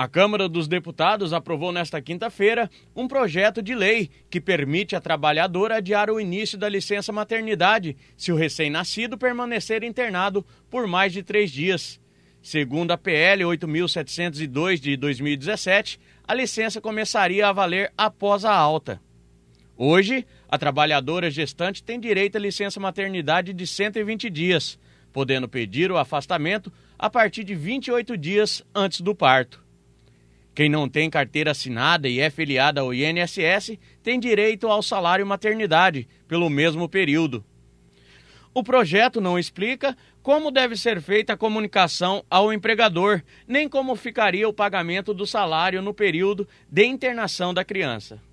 A Câmara dos Deputados aprovou nesta quinta-feira um projeto de lei que permite a trabalhadora adiar o início da licença maternidade se o recém-nascido permanecer internado por mais de três dias. Segundo a PL 8.702 de 2017, a licença começaria a valer após a alta. Hoje, a trabalhadora gestante tem direito à licença maternidade de 120 dias, podendo pedir o afastamento a partir de 28 dias antes do parto. Quem não tem carteira assinada e é filiada ao INSS tem direito ao salário maternidade pelo mesmo período. O projeto não explica como deve ser feita a comunicação ao empregador, nem como ficaria o pagamento do salário no período de internação da criança.